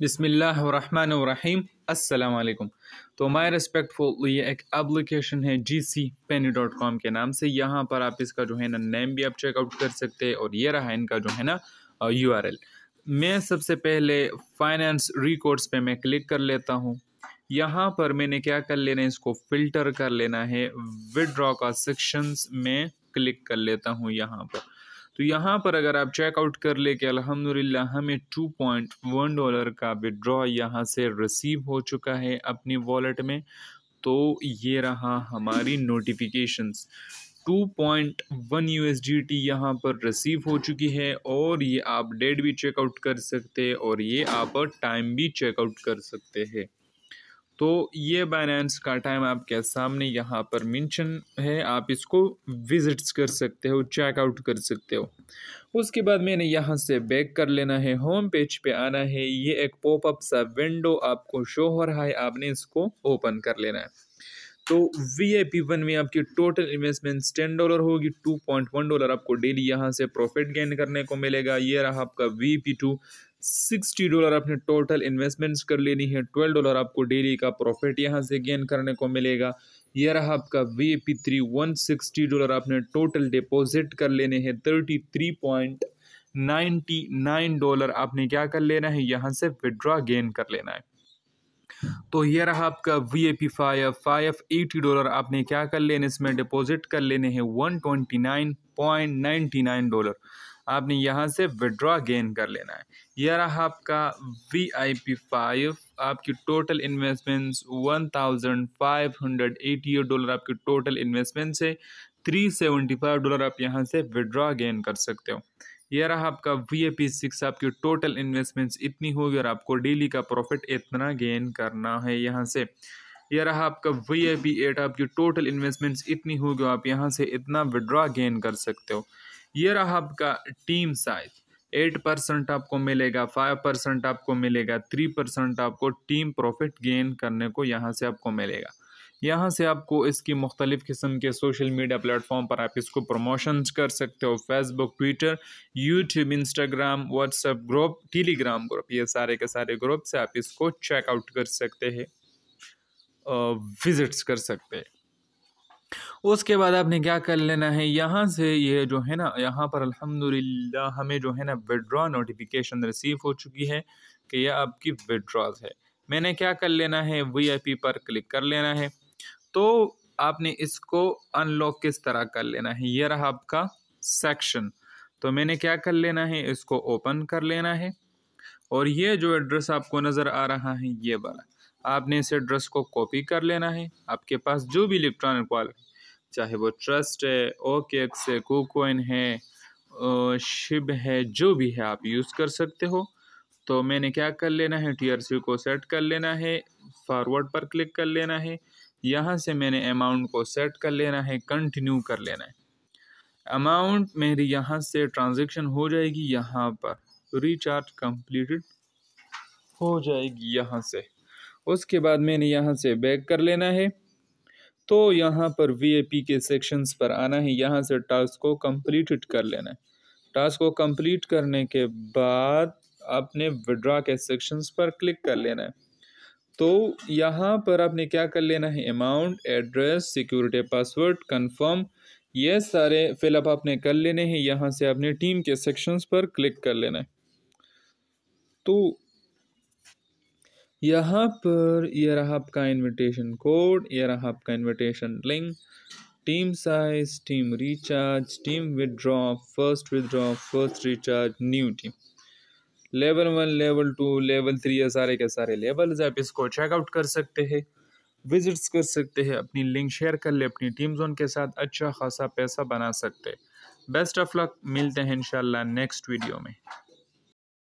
बिसमीम् अल्लाम तो माई रिस्पेक्टफुल ये एक एप्लीकेशन है जी सी पेनी डॉट कॉम के नाम से यहाँ पर आप इसका जो है ना नेम भी आप चेकआउट कर सकते हैं और ये रहा इनका जो है ना यू आर एल मैं सबसे पहले फाइनेंस रिकॉर्ड्स पे मैं क्लिक कर लेता हूँ यहाँ पर मैंने क्या कर लेना है इसको फ़िल्टर कर लेना है विड्रॉ का सेक्शंस में क्लिक कर लेता हूँ यहाँ पर तो यहाँ पर अगर आप चेकआउट कर ले कि ला हमें टू पॉइंट वन डॉलर का विड्रॉ यहाँ से रिसीव हो चुका है अपनी वॉलेट में तो ये रहा हमारी नोटिफिकेशंस 2.1 USDT यहाँ पर रिसीव हो चुकी है और ये आप डेट भी चेकआउट कर सकते हैं और ये आप टाइम भी चेकआउट कर सकते हैं तो ये बाइनेंस का टाइम आपके सामने यहाँ पर मेंशन है आप इसको विजिट्स कर सकते हो चेकआउट कर सकते हो उसके बाद मैंने यहाँ से बैक कर लेना है होम पेज पे आना है ये एक पॉपअप सा विंडो आपको शो हो रहा है आपने इसको ओपन कर लेना है तो वी आई पी वन में आपकी टोटल इन्वेस्टमेंट टेन डॉलर होगी टू पॉइंट वन डॉलर आपको डेली यहाँ से प्रॉफिट गेन करने को मिलेगा ये रहा आपका V P two sixty dollar आपने टोटल इन्वेस्टमेंट्स कर लेनी है ट्वेल्व डॉलर आपको डेली का प्रॉफिट यहाँ से गेन करने को मिलेगा यह रहा आपका V A P three one sixty dollar आपने टोटल डिपॉजिट कर लेने हैं thirty three point ninety nine dollar आपने क्या कर लेना है यहाँ से विड्रॉ गेन कर लेना है तो यह रहा आपका V A P five five eighty dollar आपने क्या कर लेने इसमें डिपॉजिट कर लेने हैं one twenty nine point ninety nine dollar आपने यहाँ से विड्रॉ गेन कर लेना है यह रहा आपका वी आई पी फाइव आपकी total investments one thousand five hundred eighty eight dollar आपकी टोटल इन्वेस्टमेंट्स है थ्री सेवेंटी फाइव डॉलर आप यहाँ से विड्रॉ गेन कर सकते हो यह रहा आपका वी आई पी सिक्स आपकी टोटल इन्वेस्टमेंट्स इतनी होगी और आपको डेली का प्रॉफिट इतना गेन करना है यहाँ से यह रहा आपका वी आई पी एट आपकी टोटल इन्वेस्टमेंट्स इतनी होगी आप यहाँ से इतना विड्रॉ गेन कर सकते हो ये रहा आपका टीम साइज एट परसेंट आपको मिलेगा फाइव परसेंट आपको मिलेगा थ्री परसेंट आपको टीम प्रॉफिट गेन करने को यहाँ से आपको मिलेगा यहाँ से आपको इसकी मुख्तलिफ़ किस्म के सोशल मीडिया प्लेटफॉर्म पर आप इसको प्रमोशन कर सकते हो Facebook Twitter YouTube Instagram WhatsApp group Telegram group ये सारे के सारे ग्रुप से आप इसको चेकआउट कर सकते हैं विज़िट्स कर सकते हैं उसके बाद आपने क्या कर लेना है यहाँ से ये जो है ना यहाँ पर अल्हम्दुलिल्लाह हमें जो है ना विड्रॉ नोटिफिकेशन रिसीव हो चुकी है कि यह आपकी विड्रॉज है मैंने क्या कर लेना है वी पर क्लिक कर लेना है तो आपने इसको अनलॉक किस तरह कर लेना है ये रहा आपका सेक्शन तो मैंने क्या कर लेना है इसको ओपन कर लेना है और ये जो एड्रेस आपको नज़र आ रहा है ये वाला आपने इस एड्रेस को कॉपी कर लेना है आपके पास जो भी इलेक्ट्रॉनिक वॉलेट चाहे वो ट्रस्ट है ओके एक्स है कोकोइन है शिब है जो भी है आप यूज़ कर सकते हो तो मैंने क्या कर लेना है सी को सेट कर लेना है फॉरवर्ड पर क्लिक कर लेना है यहाँ से मैंने अमाउंट को सेट कर लेना है कंटिन्यू कर लेना है अमाउंट मेरी यहाँ से ट्रांजेक्शन हो जाएगी यहाँ पर रिचार्ज कंप्लीटेड हो जाएगी यहाँ से उसके बाद मैंने यहाँ से बैक कर लेना है तो यहाँ पर वी के सेक्शंस पर आना है यहाँ से टास्क को कम्प्लीट कर लेना है टास्क को कंप्लीट करने के बाद आपने विड्रा के सेक्शंस पर क्लिक कर लेना है तो यहाँ पर आपने क्या कर लेना है amount address security password confirm ये सारे फिलअप आपने कर लेने हैं यहाँ से आपने टीम के सेक्शंस पर क्लिक कर लेना है तो यहाँ पर यह रहा आपका इनविटेशन कोड यह रहा आपका invitation link team size team recharge team withdraw first withdraw first recharge new team level one level two level three या सारे के सारे लेवल्स आप इसको चेकआउट कर सकते हैं विजिट्स कर सकते हैं अपनी लिंक शेयर कर ले अपनी टीम जोन के साथ अच्छा खासा पैसा बना सकते हैं बेस्ट ऑफ लक मिलते हैं इंशाल्लाह नेक्स्ट वीडियो में